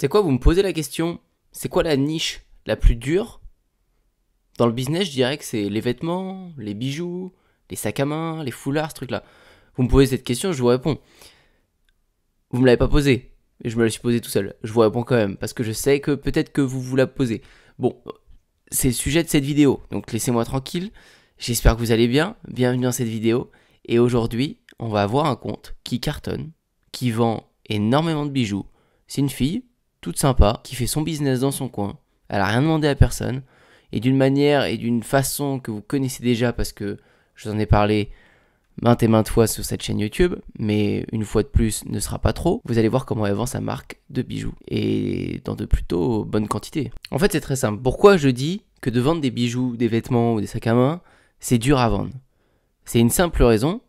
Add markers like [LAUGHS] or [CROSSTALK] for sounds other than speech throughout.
C'est quoi, vous me posez la question, c'est quoi la niche la plus dure Dans le business, je dirais que c'est les vêtements, les bijoux, les sacs à main, les foulards, ce truc-là. Vous me posez cette question, je vous réponds. Vous me l'avez pas posée, je me la suis posée tout seul. Je vous réponds quand même, parce que je sais que peut-être que vous vous la posez. Bon, c'est le sujet de cette vidéo, donc laissez-moi tranquille. J'espère que vous allez bien, bienvenue dans cette vidéo. Et aujourd'hui, on va avoir un compte qui cartonne, qui vend énormément de bijoux. C'est une fille, toute sympa, qui fait son business dans son coin. Elle a rien demandé à personne. Et d'une manière et d'une façon que vous connaissez déjà parce que je vous en ai parlé maintes et maintes fois sur cette chaîne YouTube, mais une fois de plus ne sera pas trop. Vous allez voir comment elle vend sa marque de bijoux et dans de plutôt bonnes quantités. En fait, c'est très simple. Pourquoi je dis que de vendre des bijoux, des vêtements ou des sacs à main, c'est dur à vendre C'est une simple raison,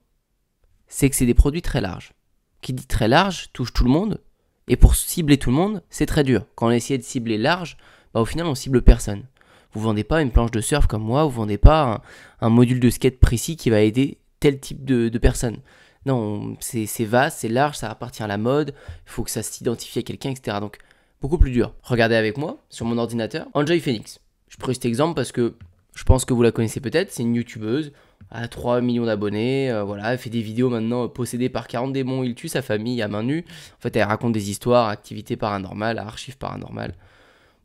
c'est que c'est des produits très larges. Qui dit très large touche tout le monde, et pour cibler tout le monde, c'est très dur. Quand on essaie de cibler large, bah, au final, on cible personne. Vous vendez pas une planche de surf comme moi, vous vendez pas un, module de skate précis qui va aider tel type de, personne. Non, c'est vaste, c'est large, ça appartient à la mode, il faut que ça s'identifie à quelqu'un, etc. Donc, beaucoup plus dur. Regardez avec moi, sur mon ordinateur, Enjoy Phoenix. Je prends cet exemple parce que je pense que vous la connaissez peut-être, c'est une youtubeuse, à 3 millions d'abonnés, euh, voilà, elle fait des vidéos maintenant possédées par 40 démons, il tue sa famille à main nue. En fait, elle raconte des histoires, activités paranormales, archives paranormales.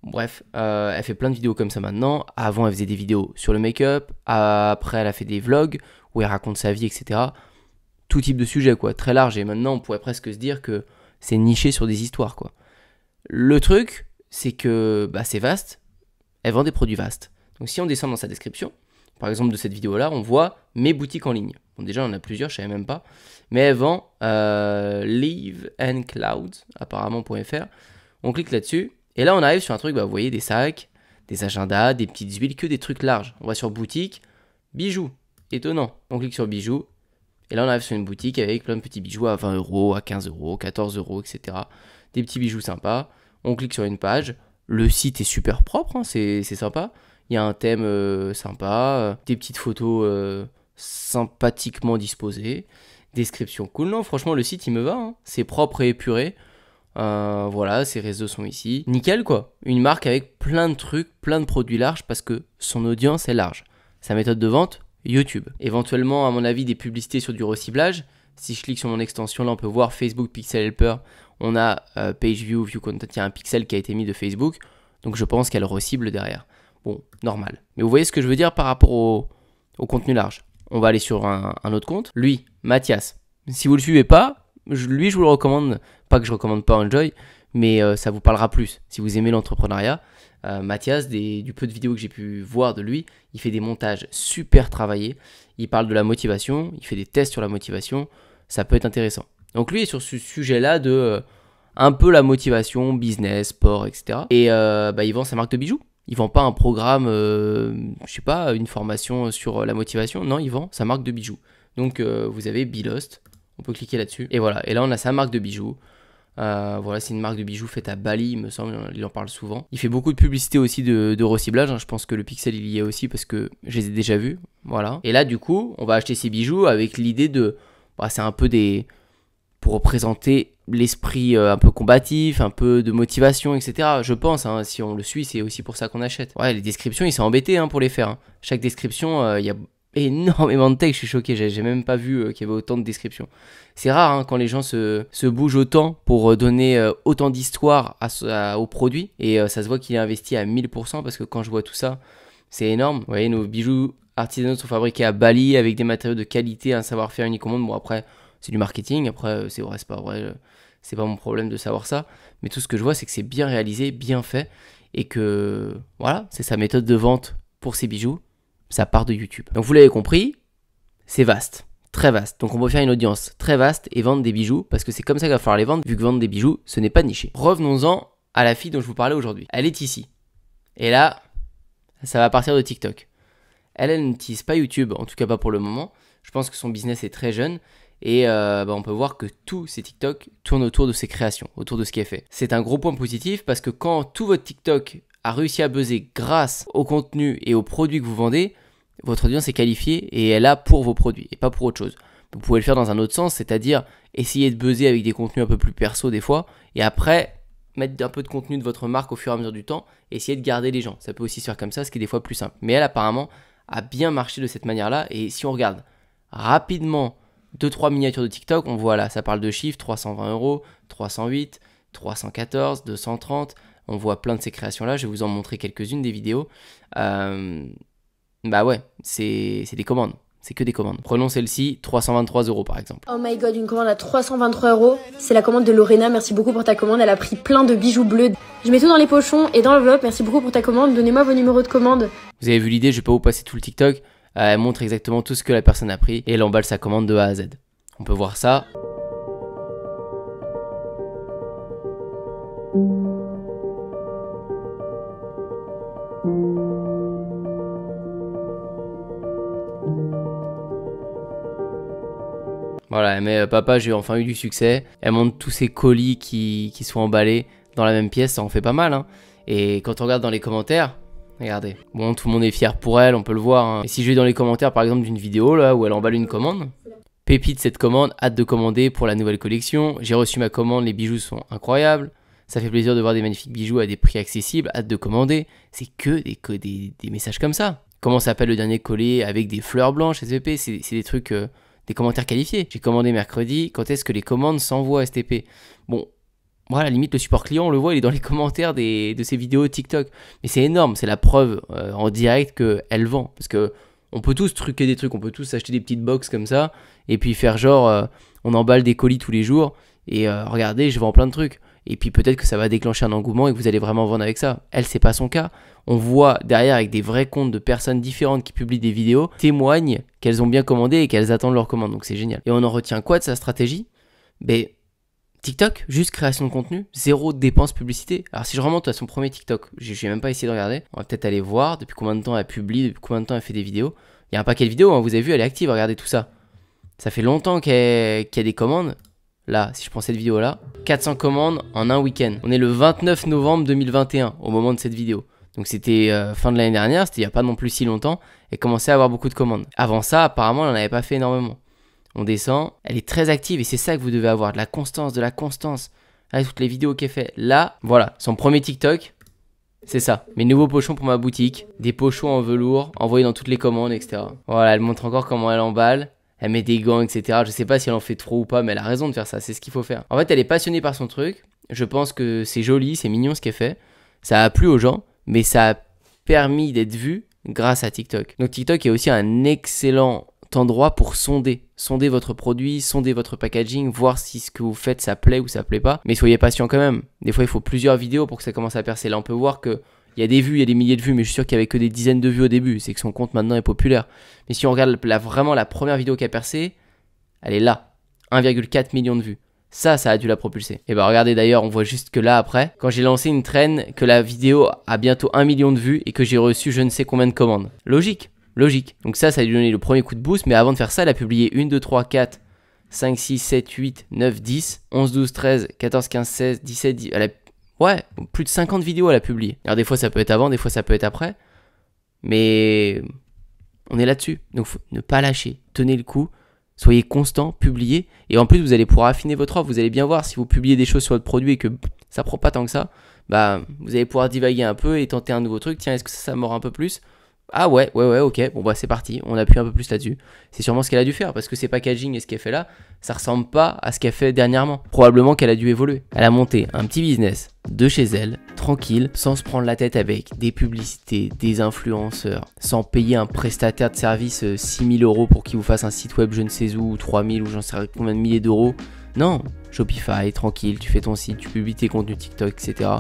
Bref, euh, elle fait plein de vidéos comme ça maintenant. Avant, elle faisait des vidéos sur le make-up. Après, elle a fait des vlogs où elle raconte sa vie, etc. Tout type de sujet, quoi. Très large. Et maintenant, on pourrait presque se dire que c'est niché sur des histoires, quoi. Le truc, c'est que bah, c'est vaste. Elle vend des produits vastes. Donc si on descend dans sa description, par exemple, de cette vidéo-là, on voit mes boutiques en ligne. Bon, déjà, on en a plusieurs, je ne savais même pas. Mais avant, vend euh, Live and apparemment.fr. On clique là-dessus. Et là, on arrive sur un truc, bah, vous voyez, des sacs, des agendas, des petites huiles, que des trucs larges. On va sur boutique, bijoux. Étonnant. On clique sur bijoux. Et là, on arrive sur une boutique avec plein de petits bijoux à 20 euros, à 15 euros, 14 euros, etc. Des petits bijoux sympas. On clique sur une page. Le site est super propre, hein, c'est sympa il y a un thème euh, sympa, euh, des petites photos euh, sympathiquement disposées, description cool. Non, franchement, le site, il me va. Hein. C'est propre et épuré. voilà, ses réseaux sont ici. Nickel, quoi. Une marque avec plein de trucs, plein de produits larges parce que son audience est large. Sa méthode de vente, YouTube. Éventuellement, à mon avis, des publicités sur du reciblage. Si je clique sur mon extension, là, on peut voir Facebook Pixel Helper. On a Page View, View Content. Il y a un pixel qui a été mis de Facebook. Donc, je pense qu'elle recible derrière. Bon, normal. Mais vous voyez ce que je veux dire par rapport au, contenu large. On va aller sur un, autre compte. Lui, Mathias. Si vous ne le suivez pas, lui, je vous le recommande. Pas que je recommande pas Enjoy, mais euh, ça vous parlera plus si vous aimez l'entrepreneuriat. Euh, Mathias, du peu de vidéos que j'ai pu voir de lui, il fait des montages super travaillés. Il parle de la motivation, il fait des tests sur la motivation. Ça peut être intéressant. Donc lui est sur ce sujet-là de euh, un peu la motivation, business, sport, etc. Et bah, il vend sa marque de bijoux. Il vend pas un programme, je euh, je sais pas, une formation sur la motivation. Non, il vend sa marque de bijoux. Donc euh, vous avez Bilost, on peut cliquer là-dessus. Et voilà, et là on a sa marque de bijoux. Euh, voilà, c'est une marque de bijoux faite à Bali, il me semble, il en parle souvent. Il fait beaucoup de publicité aussi de, de reciblage, hein. je pense que le pixel il y est aussi parce que je les ai déjà vus. Voilà. Et là, du coup, on va acheter ses bijoux avec l'idée de. Bah, c'est un peu des pour représenter l'esprit euh, un peu combatif, un peu de motivation, etc. Je pense, hein, si on le suit, c'est aussi pour ça qu'on achète. Ouais, les descriptions, ils s'est embêté hein, pour les faire. Hein. Chaque description, euh, il y a énormément de texte, je suis choqué, j'ai même pas vu euh, qu'il y avait autant de descriptions. C'est rare quand les gens se, bougent autant pour donner autant d'histoire au produit, et ça se voit qu'il est investi à 1000%, parce que quand je vois tout ça, c'est énorme. Vous voyez, nos bijoux artisanaux sont fabriqués à Bali avec des matériaux de qualité, un savoir-faire unique au monde. Bon, après, c'est du marketing. Après, euh, c'est vrai, c'est pas vrai, euh, c'est pas mon problème de savoir ça. Mais tout ce que je vois, c'est que c'est bien réalisé, bien fait, et que voilà, c'est sa méthode de vente pour ses bijoux. Ça part de YouTube. Donc vous l'avez compris, c'est vaste très vaste. Donc on peut faire une audience très vaste et vendre des bijoux parce que c'est comme ça qu'il va falloir les vendre vu que vendre des bijoux ce n'est pas niché. Revenons-en à la fille dont je vous parlais aujourd'hui. Elle est ici. Et là, ça va partir de TikTok. Elle, elle n'utilise pas YouTube, en tout cas pas pour le moment. Je pense que son business est très jeune et euh, bah, on peut voir que tous ces TikTok tournent autour de ces créations, autour de ce qui est fait. C'est un gros point positif parce que quand tout votre TikTok a réussi à buzzer grâce au contenu et aux produits que vous vendez, votre audience est qualifiée et elle a pour vos produits et pas pour autre chose. Vous pouvez le faire dans un autre sens, c'est-à-dire essayer de buzzer avec des contenus un peu plus perso des fois, et après mettre un peu de contenu de votre marque au fur et à mesure du temps, essayer de garder les gens. Ça peut aussi se faire comme ça, ce qui est des fois plus simple. Mais elle apparemment a bien marché de cette manière-là, et si on regarde rapidement 2-3 miniatures de TikTok, on voit là, ça parle de chiffres, 320 euros, 308, 314, 230. On voit plein de ces créations-là. Je vais vous en montrer quelques-unes des vidéos. Euh, bah ouais, c'est des commandes. C'est que des commandes. Prenons celle-ci, 323 euros par exemple. Oh my god, une commande à 323 euros. C'est la commande de Lorena. Merci beaucoup pour ta commande. Elle a pris plein de bijoux bleus. Je mets tout dans les pochons et dans l'enveloppe. Merci beaucoup pour ta commande. Donnez-moi vos numéros de commande. Vous avez vu l'idée, je vais pas vous passer tout le TikTok. Euh, elle montre exactement tout ce que la personne a pris et elle emballe sa commande de A à Z. On peut voir ça. Voilà, mais euh, papa, j'ai enfin eu du succès. Elle montre tous ces colis qui, sont emballés dans la même pièce, ça en fait pas mal. Hein. Et quand on regarde dans les commentaires, Regardez. Bon, tout le monde est fier pour elle, on peut le voir. Hein. Et si je vais dans les commentaires, par exemple, d'une vidéo, là, où elle emballe une commande. Pépite cette commande, hâte de commander pour la nouvelle collection. J'ai reçu ma commande, les bijoux sont incroyables. Ça fait plaisir de voir des magnifiques bijoux à des prix accessibles, hâte de commander. C'est que des, des, messages comme ça. Comment s'appelle le dernier collier avec des fleurs blanches, SVP C'est des trucs, euh, des commentaires qualifiés. J'ai commandé mercredi, quand est-ce que les commandes s'envoient, STP Bon, voilà, la limite, le support client, on le voit, il est dans les [LAUGHS] commentaires des, de ces vidéos TikTok. Mais c'est énorme, c'est la preuve euh, en direct qu'elle vend. Parce que on peut tous truquer des trucs, on peut tous acheter des petites box comme ça, et puis faire genre, euh, on emballe des colis tous les jours, et euh, regardez, je vends plein de trucs. Et puis peut-être que ça va déclencher un engouement et que vous allez vraiment vendre avec ça. Elle, c'est pas son cas. On voit derrière avec des vrais comptes de personnes différentes qui publient des vidéos, témoignent qu'elles ont bien commandé et qu'elles attendent leur commande. Donc c'est génial. Et on en retient quoi de sa stratégie ben, TikTok, juste création de contenu, zéro dépense publicité. Alors si je remonte à son premier TikTok, je n'ai même pas essayé de regarder, on va peut-être aller voir depuis combien de temps elle publie, depuis combien de temps elle fait des vidéos. Il y a un paquet de vidéos, hein. vous avez vu, elle est active, regardez tout ça. Ça fait longtemps qu'il y a des commandes. Là, si je prends cette vidéo là, 400 commandes en un week-end. On est le 29 novembre 2021 au moment de cette vidéo. Donc c'était euh, fin de l'année dernière, c'était il n'y a pas non plus si longtemps, et commençait à avoir beaucoup de commandes. Avant ça, apparemment, elle n'en avait pas fait énormément on descend, elle est très active et c'est ça que vous devez avoir, de la constance, de la constance. avec toutes les vidéos qu'elle fait. Là, voilà, son premier TikTok, c'est ça. Mes nouveaux pochons pour ma boutique, des pochons en velours envoyés dans toutes les commandes, etc. Voilà, elle montre encore comment elle emballe. Elle met des gants, etc. Je sais pas si elle en fait trop ou pas, mais elle a raison de faire ça. C'est ce qu'il faut faire. En fait, elle est passionnée par son truc. Je pense que c'est joli, c'est mignon ce qu'elle fait. Ça a plu aux gens, mais ça a permis d'être vu grâce à TikTok. Donc TikTok est aussi un excellent endroit pour sonder. Sonder votre produit, sonder votre packaging, voir si ce que vous faites ça plaît ou ça plaît pas. Mais soyez patient quand même. Des fois, il faut plusieurs vidéos pour que ça commence à percer. Là, on peut voir que il y a des vues, il y a des milliers de vues, mais je suis sûr qu'il y avait que des dizaines de vues au début. C'est que son compte maintenant est populaire. Mais si on regarde la, vraiment la première vidéo qui a percé, elle est là. 1,4 million de vues. Ça, ça a dû la propulser. Et bah regardez d'ailleurs, on voit juste que là après, quand j'ai lancé une traîne, que la vidéo a bientôt 1 million de vues et que j'ai reçu je ne sais combien de commandes. Logique. Logique. Donc ça, ça lui donné le premier coup de boost, mais avant de faire ça, elle a publié 1, 2, 3, 4, 5, 6, 7, 8, 9, 10, 11, 12, 13, 14, 15, 16, 17, 10. Elle a... Ouais, plus de 50 vidéos elle a publié. Alors des fois ça peut être avant, des fois ça peut être après. Mais on est là-dessus. Donc ne pas lâcher, tenez le coup, soyez constant, publiez. Et en plus vous allez pouvoir affiner votre offre, vous allez bien voir si vous publiez des choses sur votre produit et que ça prend pas tant que ça, bah vous allez pouvoir divaguer un peu et tenter un nouveau truc. Tiens, est-ce que ça mord un peu plus ah ouais, ouais, ouais, ok, bon bah c'est parti, on appuie un peu plus là-dessus. C'est sûrement ce qu'elle a dû faire, parce que ses packaging et ce qu'elle fait là, ça ressemble pas à ce qu'elle fait dernièrement. Probablement qu'elle a dû évoluer. Elle a monté un petit business de chez elle, tranquille, sans se prendre la tête avec des publicités, des influenceurs, sans payer un prestataire de service 6000 euh, euros pour qu'il vous fasse un site web je ne sais où, ou 3000 ou j'en sais combien de milliers d'euros. Non, Shopify, tranquille, tu fais ton site, tu publies tes contenus TikTok, etc.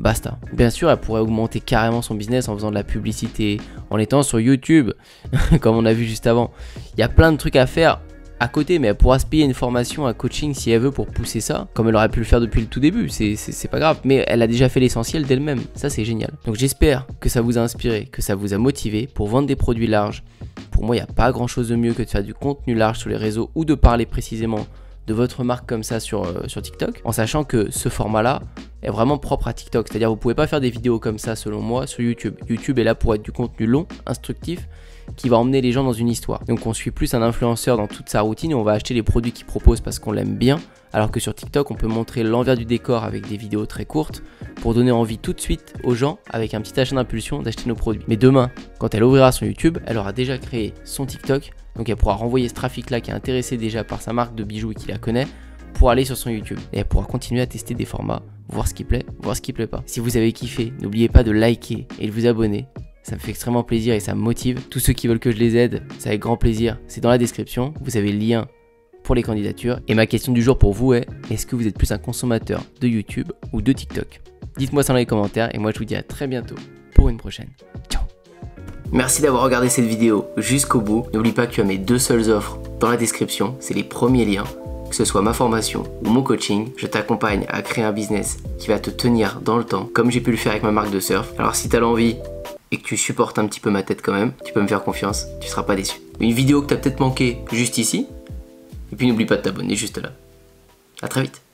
Basta. Bien sûr, elle pourrait augmenter carrément son business en faisant de la publicité, en étant sur YouTube, [LAUGHS] comme on a vu juste avant. Il y a plein de trucs à faire à côté, mais elle pourra se payer une formation, un coaching si elle veut pour pousser ça, comme elle aurait pu le faire depuis le tout début, c'est pas grave, mais elle a déjà fait l'essentiel d'elle-même, ça c'est génial. Donc j'espère que ça vous a inspiré, que ça vous a motivé pour vendre des produits larges. Pour moi, il n'y a pas grand chose de mieux que de faire du contenu large sur les réseaux ou de parler précisément votre marque comme ça sur, euh, sur TikTok, en sachant que ce format-là est vraiment propre à TikTok. C'est-à-dire vous pouvez pas faire des vidéos comme ça selon moi sur YouTube. YouTube est là pour être du contenu long, instructif, qui va emmener les gens dans une histoire. Donc on suit plus un influenceur dans toute sa routine et on va acheter les produits qu'il propose parce qu'on l'aime bien, alors que sur TikTok on peut montrer l'envers du décor avec des vidéos très courtes pour donner envie tout de suite aux gens avec un petit achat d'impulsion d'acheter nos produits. Mais demain, quand elle ouvrira son YouTube, elle aura déjà créé son TikTok, donc elle pourra renvoyer ce trafic-là qui est intéressé déjà par sa marque de bijoux et qui la connaît pour aller sur son YouTube. Et elle pourra continuer à tester des formats, voir ce qui plaît, voir ce qui plaît pas. Si vous avez kiffé, n'oubliez pas de liker et de vous abonner ça me fait extrêmement plaisir et ça me motive. Tous ceux qui veulent que je les aide, c'est avec grand plaisir. C'est dans la description. Vous avez le lien pour les candidatures. Et ma question du jour pour vous est est-ce que vous êtes plus un consommateur de YouTube ou de TikTok Dites-moi ça dans les commentaires et moi je vous dis à très bientôt pour une prochaine. Ciao Merci d'avoir regardé cette vidéo jusqu'au bout. N'oublie pas que tu as mes deux seules offres dans la description, c'est les premiers liens. Que ce soit ma formation ou mon coaching, je t'accompagne à créer un business qui va te tenir dans le temps, comme j'ai pu le faire avec ma marque de surf. Alors si tu as l'envie et que tu supportes un petit peu ma tête quand même, tu peux me faire confiance, tu seras pas déçu. Une vidéo que tu as peut-être manqué juste ici, et puis n'oublie pas de t'abonner juste là. À très vite